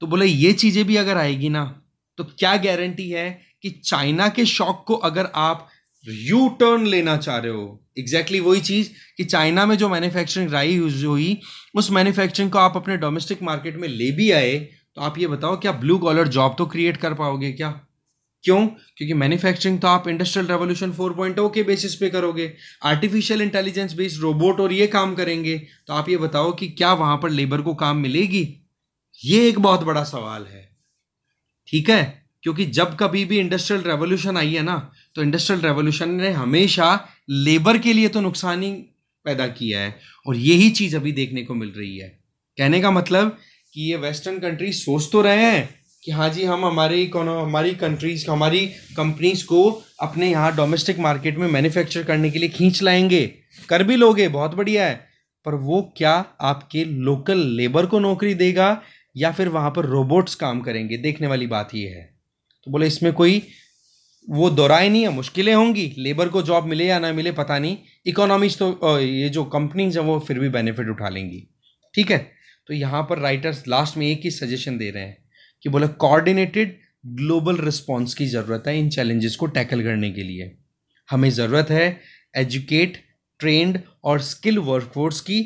S1: तो बोले ये चीज़ें भी अगर आएगी ना तो क्या गारंटी है कि चाइना के शॉक को अगर आप यू टर्न लेना चाह रहे हो एग्जैक्टली exactly वही चीज़ कि चाइना में जो मैन्युफैक्चरिंग राई हुई उस मैन्युफैक्चरिंग को आप अपने डोमेस्टिक मार्केट में ले भी आए तो आप ये बताओ क्या ब्लू कॉलर जॉब तो क्रिएट कर पाओगे क्या क्यों क्योंकि मैन्युफैक्चरिंग तो आप इंडस्ट्रियल रेवोल्यूशन 4.0 के बेसिस पे करोगे आर्टिफिशियल इंटेलिजेंस बेस्ड रोबोट और ये काम करेंगे तो आप ये बताओ कि क्या वहां पर लेबर को काम मिलेगी ये एक बहुत बड़ा सवाल है ठीक है क्योंकि जब कभी भी इंडस्ट्रियल रेवोल्यूशन आई है ना तो इंडस्ट्रियल रेवोल्यूशन ने हमेशा लेबर के लिए तो नुकसान ही पैदा किया है और यही चीज़ अभी देखने को मिल रही है कहने का मतलब कि ये वेस्टर्न कंट्री सोच तो रहे हैं कि हाँ जी हम हमारे हमारी कंट्रीज हमारी कंपनीज को अपने यहाँ डोमेस्टिक मार्केट में मैन्युफैक्चर करने के लिए खींच लाएंगे कर भी लोगे बहुत बढ़िया है पर वो क्या आपके लोकल लेबर को नौकरी देगा या फिर वहाँ पर रोबोट्स काम करेंगे देखने वाली बात ये है तो बोले इसमें कोई वो दोहराए नहीं है मुश्किलें होंगी लेबर को जॉब मिले या ना मिले पता नहीं इकोनॉमीज तो ये जो कंपनीज हैं वो फिर भी बेनिफिट उठा लेंगी ठीक है तो यहाँ पर राइटर्स लास्ट में एक ही सजेशन दे रहे हैं कि बोला कोऑर्डिनेटेड ग्लोबल रिस्पॉन्स की ज़रूरत है इन चैलेंजेस को टैकल करने के लिए हमें ज़रूरत है एजुकेट ट्रेंड और स्किल वर्कफोर्स की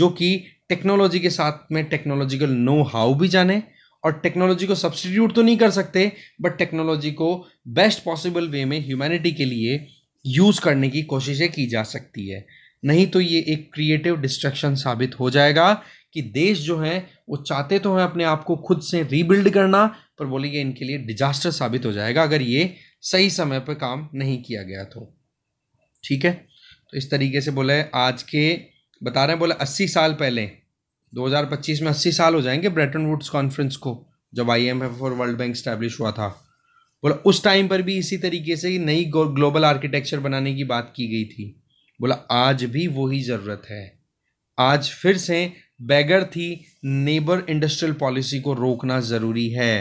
S1: जो कि टेक्नोलॉजी के साथ में टेक्नोलॉजिकल नो हाउ भी जाने और टेक्नोलॉजी को सब्सटीट्यूट तो नहीं कर सकते बट टेक्नोलॉजी को बेस्ट पॉसिबल वे में ह्यूमैनिटी के लिए यूज़ करने की कोशिशें की जा सकती है नहीं तो ये एक क्रिएटिव डिस्ट्रक्शन साबित हो जाएगा कि देश जो है वो चाहते तो हैं अपने आप को खुद से रीबिल्ड करना पर बोले ये इनके लिए डिजास्टर साबित हो जाएगा अगर ये सही समय पर काम नहीं किया गया तो ठीक है तो इस तरीके से बोले आज के बता रहे हैं बोले अस्सी साल पहले 2025 में अस्सी साल हो जाएंगे ब्रेटन वुड्स कॉन्फ्रेंस को जब आई एम एफ और वर्ल्ड बैंक स्टैब्लिश हुआ था बोला उस टाइम पर भी इसी तरीके से नई ग्लोबल आर्किटेक्चर बनाने की बात की गई थी बोला आज भी वही ज़रूरत है आज फिर से बैगर थी नेबर इंडस्ट्रियल पॉलिसी को रोकना ज़रूरी है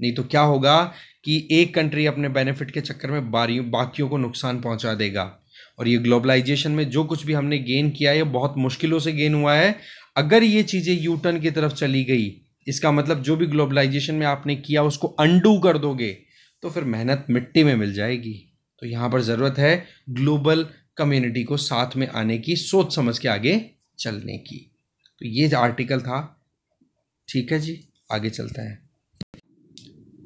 S1: नहीं तो क्या होगा कि एक कंट्री अपने बेनिफिट के चक्कर में बारियों बाकियों को नुकसान पहुंचा देगा और ये ग्लोबलाइजेशन में जो कुछ भी हमने गेन किया है बहुत मुश्किलों से गेन हुआ है अगर ये चीज़ें यू टर्न की तरफ चली गई इसका मतलब जो भी ग्लोबलाइजेशन में आपने किया उसको अंडू कर दोगे तो फिर मेहनत मिट्टी में मिल जाएगी तो यहाँ पर ज़रूरत है ग्लोबल कम्युनिटी को साथ में आने की सोच समझ के आगे चलने की तो ये आर्टिकल था ठीक है जी आगे चलते हैं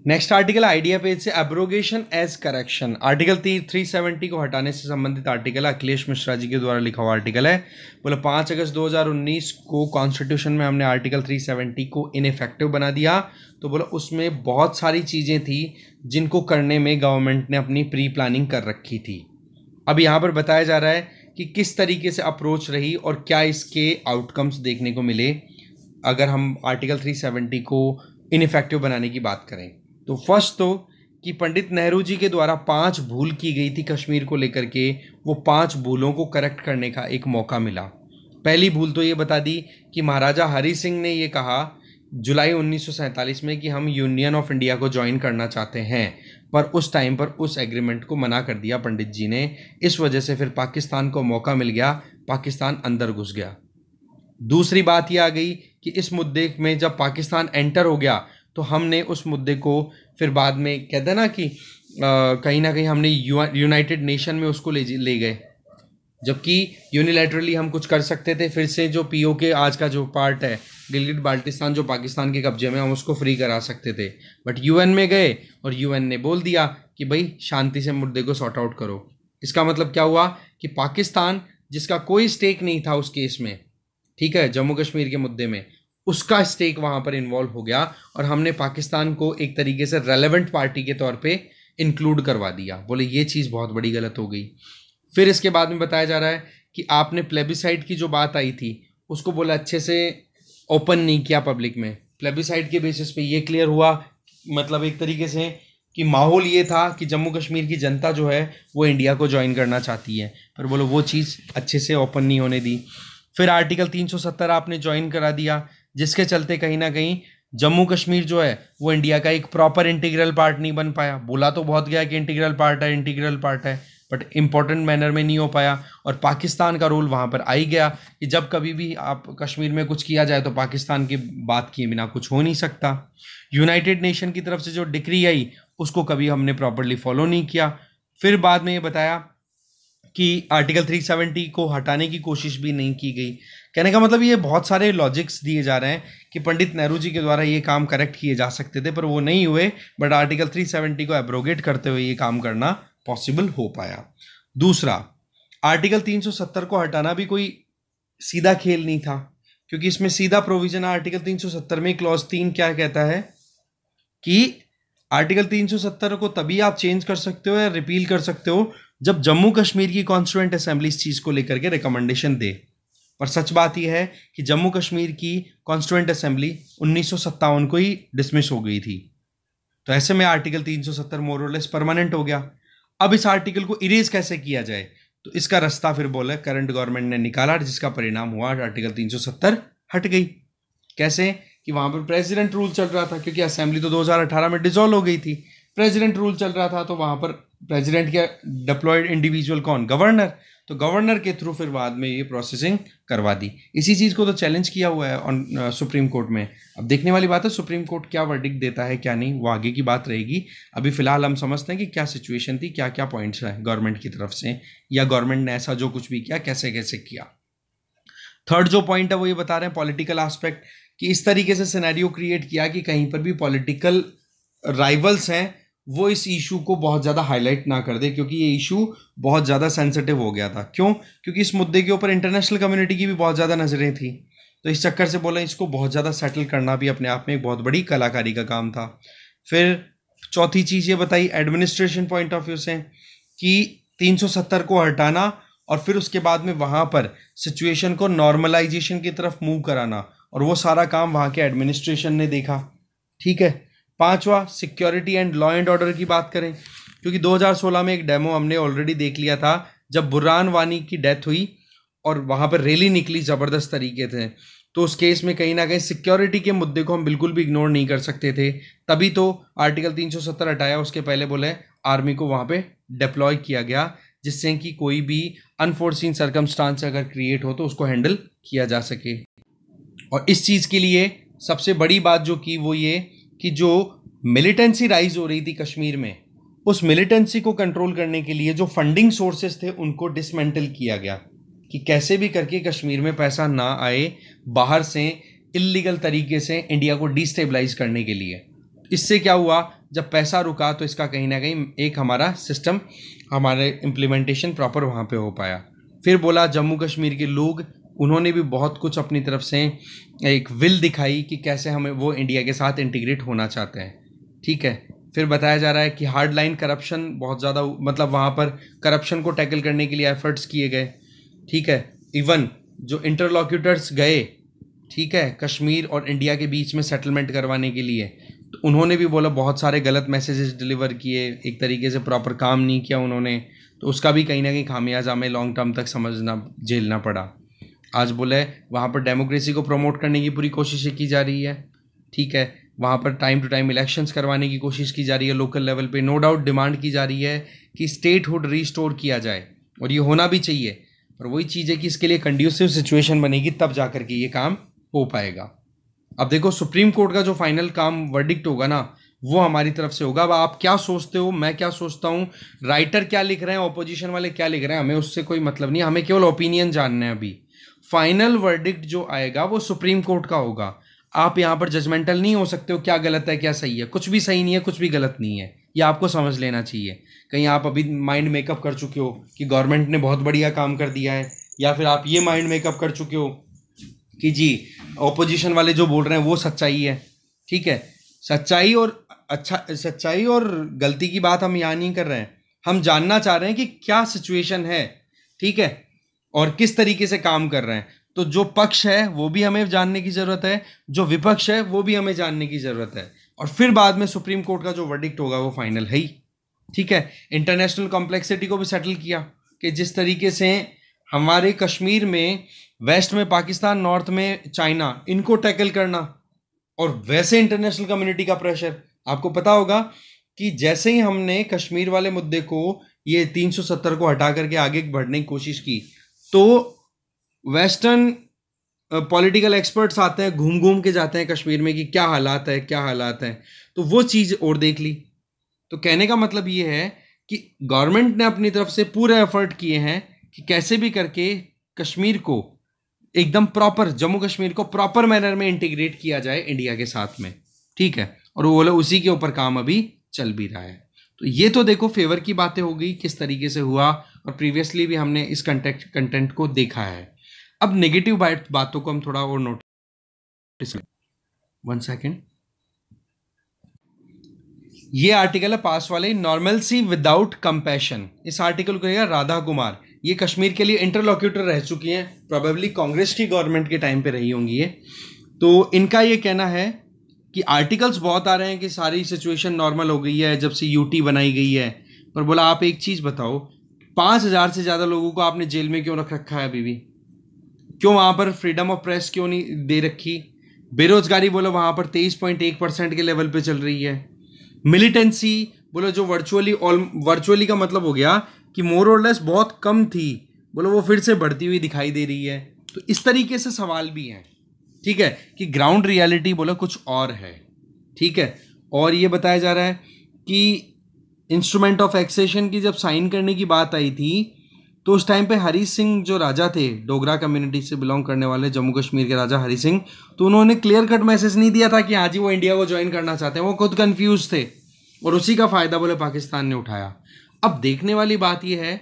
S1: नेक्स्ट आर्टिकल आइडिया पेज से abrogation as correction article three seventy को हटाने से संबंधित आर्टिकल अखिलेश मिश्रा जी के द्वारा लिखा हुआ आर्टिकल है बोले पाँच अगस्त 2019 को कॉन्स्टिट्यूशन में हमने आर्टिकल 370 को इनफेक्टिव बना दिया तो बोला उसमें बहुत सारी चीज़ें थी जिनको करने में गवर्नमेंट ने अपनी प्री प्लानिंग कर रखी थी अब यहाँ पर बताया जा रहा है कि किस तरीके से अप्रोच रही और क्या इसके आउटकम्स देखने को मिले अगर हम आर्टिकल 370 को इनफेक्टिव बनाने की बात करें तो फर्स्ट तो कि पंडित नेहरू जी के द्वारा पांच भूल की गई थी कश्मीर को लेकर के वो पांच भूलों को करेक्ट करने का एक मौका मिला पहली भूल तो ये बता दी कि महाराजा हरी सिंह ने ये कहा जुलाई 1947 में कि हम यूनियन ऑफ इंडिया को ज्वाइन करना चाहते हैं पर उस टाइम पर उस एग्रीमेंट को मना कर दिया पंडित जी ने इस वजह से फिर पाकिस्तान को मौका मिल गया पाकिस्तान अंदर घुस गया दूसरी बात यह आ गई कि इस मुद्दे में जब पाकिस्तान एंटर हो गया तो हमने उस मुद्दे को फिर बाद में कह ना कि कहीं ना कहीं हमने यूनाइटेड नेशन में उसको ले ले गए जबकि यूनिलेटरली हम कुछ कर सकते थे फिर से जो पीओके के आज का जो पार्ट है गिलगिट बाल्टिस्तान जो पाकिस्तान के कब्जे में हम उसको फ्री करा सकते थे बट यूएन में गए और यूएन ने बोल दिया कि भाई शांति से मुद्दे को सॉर्ट आउट करो इसका मतलब क्या हुआ कि पाकिस्तान जिसका कोई स्टेक नहीं था उस केस में ठीक है जम्मू कश्मीर के मुद्दे में उसका स्टेक वहाँ पर इन्वॉल्व हो गया और हमने पाकिस्तान को एक तरीके से रेलेवेंट पार्टी के तौर पे इंक्लूड करवा दिया बोले ये चीज़ बहुत बड़ी गलत हो गई फिर इसके बाद में बताया जा रहा है कि आपने प्लेबिसाइड की जो बात आई थी उसको बोला अच्छे से ओपन नहीं किया पब्लिक में प्लेबिसाइड के बेसिस पे ये क्लियर हुआ मतलब एक तरीके से कि माहौल ये था कि जम्मू कश्मीर की जनता जो है वो इंडिया को ज्वाइन करना चाहती है पर बोलो वो चीज़ अच्छे से ओपन नहीं होने दी फिर आर्टिकल 370 आपने ज्वाइन करा दिया जिसके चलते कहीं ना कहीं जम्मू कश्मीर जो है वो इंडिया का एक प्रॉपर इंटीग्रल पार्ट नहीं बन पाया बोला तो बहुत गया कि इंटीग्रल पार्ट है इंटीग्रल पार्ट है बट इम्पॉर्टेंट मैनर में नहीं हो पाया और पाकिस्तान का रोल वहाँ पर आ ही गया कि जब कभी भी आप कश्मीर में कुछ किया जाए तो पाकिस्तान की बात किए बिना कुछ हो नहीं सकता यूनाइटेड नेशन की तरफ से जो डिक्री आई उसको कभी हमने प्रॉपरली फॉलो नहीं किया फिर बाद में ये बताया कि आर्टिकल 370 को हटाने की कोशिश भी नहीं की गई कहने का मतलब ये बहुत सारे लॉजिक्स दिए जा रहे हैं कि पंडित नेहरू जी के द्वारा ये काम करेक्ट किए जा सकते थे पर वो नहीं हुए बट आर्टिकल 370 को एब्रोगेट करते हुए ये काम करना पॉसिबल हो पाया दूसरा आर्टिकल 370 को हटाना भी कोई सीधा खेल नहीं था क्योंकि इसमें सीधा प्रोविजन आर्टिकल 370 में क्लॉज तीन क्या कहता है कि आर्टिकल 370 को तभी आप चेंज कर सकते हो या रिपील कर सकते हो जब जम्मू कश्मीर की कॉन्स्टिट्यूंट असेंबली इस चीज़ को लेकर के रिकमेंडेशन दे पर सच बात यह है कि जम्मू कश्मीर की कॉन्स्टिट्यूंट असेंबली उन्नीस को ही डिसमिस हो गई थी तो ऐसे में आर्टिकल 370 सौ सत्तर मोरोलेस परमानेंट हो गया अब इस आर्टिकल को इरेज कैसे किया जाए तो इसका रास्ता फिर बोला करंट गवर्नमेंट ने निकाला जिसका परिणाम हुआ आर्टिकल 370 हट गई कैसे कि वहां पर प्रेसिडेंट रूल चल रहा था क्योंकि असेंबली तो 2018 में डिजोल्व हो गई थी प्रेसिडेंट रूल चल रहा था तो वहां पर प्रेसिडेंट या डिप्लॉयड इंडिविजुअल कौन गवर्नर तो गवर्नर के थ्रू फिर बाद में ये प्रोसेसिंग करवा दी इसी चीज़ को तो चैलेंज किया हुआ है ऑन सुप्रीम कोर्ट में अब देखने वाली बात है सुप्रीम कोर्ट क्या वर्डिक देता है क्या नहीं वो आगे की बात रहेगी अभी फ़िलहाल हम समझते हैं कि क्या सिचुएशन थी क्या क्या पॉइंट्स हैं गवर्नमेंट की तरफ से या गवर्नमेंट ने ऐसा जो कुछ भी किया कैसे कैसे किया थर्ड जो पॉइंट है वो ये बता रहे हैं पॉलिटिकल आस्पेक्ट कि इस तरीके से सिनेरियो क्रिएट किया कि कहीं पर भी पॉलिटिकल राइवल्स हैं वो इस इशू को बहुत ज़्यादा हाईलाइट ना कर दे क्योंकि ये इशू बहुत ज़्यादा सेंसिटिव हो गया था क्यों क्योंकि इस मुद्दे के ऊपर इंटरनेशनल कम्युनिटी की भी बहुत ज़्यादा नज़रें थी तो इस चक्कर से बोला इसको बहुत ज़्यादा सेटल करना भी अपने आप में एक बहुत बड़ी कलाकारी का काम था फिर चौथी चीज़ ये बताई एडमिनिस्ट्रेशन पॉइंट ऑफ व्यू से कि तीन को हटाना और फिर उसके बाद में वहाँ पर सिचुएशन को नॉर्मलाइजेशन की तरफ मूव कराना और वो सारा काम वहाँ के एडमिनिस्ट्रेशन ने देखा ठीक है पांचवा security and law and order की बात करें क्योंकि 2016 में एक डेमो हमने ऑलरेडी देख लिया था जब बुरान वानी की डेथ हुई और वहाँ पर रैली निकली ज़बरदस्त तरीके से तो उस केस में कहीं ना कहीं सिक्योरिटी के मुद्दे को हम बिल्कुल भी इग्नोर नहीं कर सकते थे तभी तो आर्टिकल 370 हटाया उसके पहले बोले आर्मी को वहाँ पे डिप्लॉय किया गया जिससे कि कोई भी अनफोर्सिन सर्कमस्टांस अगर क्रिएट हो तो उसको हैंडल किया जा सके और इस चीज़ के लिए सबसे बड़ी बात जो की वो ये कि जो मिलिटेंसी राइज हो रही थी कश्मीर में उस मिलिटेंसी को कंट्रोल करने के लिए जो फंडिंग सोर्सेज थे उनको डिसमेंटल किया गया कि कैसे भी करके कश्मीर में पैसा ना आए बाहर से इलीगल तरीके से इंडिया को डिस्टेबलाइज करने के लिए इससे क्या हुआ जब पैसा रुका तो इसका कहीं ना कहीं एक हमारा सिस्टम हमारे इम्प्लीमेंटेशन प्रॉपर वहाँ पे हो पाया फिर बोला जम्मू कश्मीर के लोग उन्होंने भी बहुत कुछ अपनी तरफ से एक विल दिखाई कि कैसे हमें वो इंडिया के साथ इंटीग्रेट होना चाहते हैं ठीक है फिर बताया जा रहा है कि हार्ड लाइन करप्शन बहुत ज़्यादा मतलब वहाँ पर करप्शन को टैकल करने के लिए एफर्ट्स किए गए ठीक है इवन जो इंटरलॉक्यूटर्स गए ठीक है कश्मीर और इंडिया के बीच में सेटलमेंट करवाने के लिए तो उन्होंने भी बोला बहुत सारे गलत मैसेजेस डिलीवर किए एक तरीके से प्रॉपर काम नहीं किया उन्होंने तो उसका भी कहीं ना कहीं खामियाजा हमें लॉन्ग टर्म तक समझना झेलना पड़ा आज बोला है वहाँ पर डेमोक्रेसी को प्रमोट करने की पूरी कोशिशें की जा रही है ठीक है वहाँ पर टाइम टू टाइम इलेक्शंस करवाने की कोशिश की जा रही है लोकल लेवल पे नो डाउट डिमांड की जा रही है कि स्टेटहुड रिस्टोर किया जाए और ये होना भी चाहिए और वही चीज़ है कि इसके लिए कंड्यूसिव सिचुएशन बनेगी तब जा के ये काम हो पाएगा अब देखो सुप्रीम कोर्ट का जो फाइनल काम वर्डिक्ट होगा ना वो हमारी तरफ से होगा अब आप क्या सोचते हो मैं क्या सोचता हूँ राइटर क्या लिख रहे हैं ऑपोजिशन वाले क्या लिख रहे हैं हमें उससे कोई मतलब नहीं हमें केवल ओपिनियन जानना है अभी फाइनल वर्डिक्ट जो आएगा वो सुप्रीम कोर्ट का होगा आप यहाँ पर जजमेंटल नहीं हो सकते हो क्या गलत है क्या सही है कुछ भी सही नहीं है कुछ भी गलत नहीं है ये आपको समझ लेना चाहिए कहीं आप अभी माइंड मेकअप कर चुके हो कि गवर्नमेंट ने बहुत बढ़िया काम कर दिया है या फिर आप ये माइंड मेकअप कर चुके हो कि जी ओपोजिशन वाले जो बोल रहे हैं वो सच्चाई है ठीक है सच्चाई और अच्छा सच्चाई और गलती की बात हम यहाँ नहीं कर रहे हैं हम जानना चाह रहे हैं कि क्या सिचुएशन है ठीक है और किस तरीके से काम कर रहे हैं तो जो पक्ष है वो भी हमें जानने की ज़रूरत है जो विपक्ष है वो भी हमें जानने की ज़रूरत है और फिर बाद में सुप्रीम कोर्ट का जो वर्डिक्ट होगा वो फाइनल है ही ठीक है इंटरनेशनल कॉम्प्लेक्सिटी को भी सेटल किया कि जिस तरीके से हमारे कश्मीर में वेस्ट में पाकिस्तान नॉर्थ में चाइना इनको टैकल करना और वैसे इंटरनेशनल कम्युनिटी का प्रेशर आपको पता होगा कि जैसे ही हमने कश्मीर वाले मुद्दे को ये 370 को हटा करके आगे बढ़ने की कोशिश की तो वेस्टर्न पॉलिटिकल एक्सपर्ट्स आते हैं घूम घूम के जाते हैं कश्मीर में कि क्या हालात है क्या हालात हैं तो वो चीज़ और देख ली तो कहने का मतलब ये है कि गवर्नमेंट ने अपनी तरफ से पूरे एफर्ट किए हैं कि कैसे भी करके कश्मीर को एकदम प्रॉपर जम्मू कश्मीर को प्रॉपर मैनर में इंटीग्रेट किया जाए इंडिया के साथ में ठीक है और वो लोग उसी के ऊपर काम अभी चल भी रहा है तो ये तो देखो फेवर की बातें हो गई किस तरीके से हुआ और प्रीवियसली भी हमने इस कंटेंट कंटेंट को देखा है अब नेगेटिव बातों को हम थोड़ा और नोट वन सेकेंड ये आर्टिकल है पास वाले नॉर्मल सी विदाउट कंपैशन इस आर्टिकल को रहेगा राधा कुमार ये कश्मीर के लिए इंटरलोक्यूटर रह चुकी हैं प्रोबेबली कांग्रेस की गवर्नमेंट के टाइम पे रही होंगी ये तो इनका ये कहना है कि आर्टिकल्स बहुत आ रहे हैं कि सारी सिचुएशन नॉर्मल हो गई है जब से यूटी बनाई गई है पर बोला आप एक चीज़ बताओ पाँच हज़ार से ज़्यादा लोगों को आपने जेल में क्यों रख रखा है अभी भी क्यों वहाँ पर फ्रीडम ऑफ प्रेस क्यों नहीं दे रखी बेरोजगारी बोलो वहाँ पर तेईस पॉइंट एक परसेंट के लेवल पे चल रही है मिलिटेंसी बोलो जो वर्चुअली ऑल वर्चुअली का मतलब हो गया कि मोर और लेस बहुत कम थी बोलो वो फिर से बढ़ती हुई दिखाई दे रही है तो इस तरीके से सवाल भी हैं ठीक है कि ग्राउंड रियलिटी बोलो कुछ और है ठीक है और ये बताया जा रहा है कि इंस्ट्रूमेंट ऑफ एक्सेशन की जब साइन करने की बात आई थी तो उस टाइम पे हरी सिंह जो राजा थे डोगरा कम्युनिटी से बिलोंग करने वाले जम्मू कश्मीर के राजा हरी सिंह तो उन्होंने क्लियर कट मैसेज नहीं दिया था कि हाँ जी वो इंडिया को ज्वाइन करना चाहते हैं वो खुद कन्फ्यूज थे और उसी का फ़ायदा बोले पाकिस्तान ने उठाया अब देखने वाली बात यह है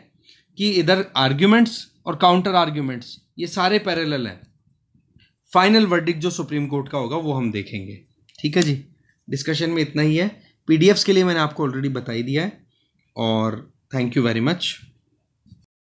S1: कि इधर आर्ग्यूमेंट्स और काउंटर आर्ग्यूमेंट्स ये सारे पैरल हैं फाइनल वर्डिक जो सुप्रीम कोर्ट का होगा वो हम देखेंगे ठीक है जी डिस्कशन में इतना ही है पीडीएफ्स के लिए मैंने आपको ऑलरेडी बताई दिया है और थैंक यू वेरी मच